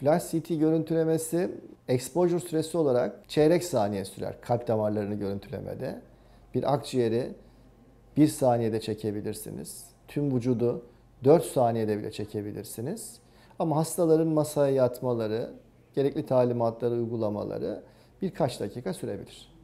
Flash CT görüntülemesi exposure süresi olarak çeyrek saniye sürer kalp damarlarını görüntülemede. Bir akciğeri bir saniyede çekebilirsiniz. Tüm vücudu 4 saniyede bile çekebilirsiniz. Ama hastaların masaya yatmaları, gerekli talimatları uygulamaları birkaç dakika sürebilir.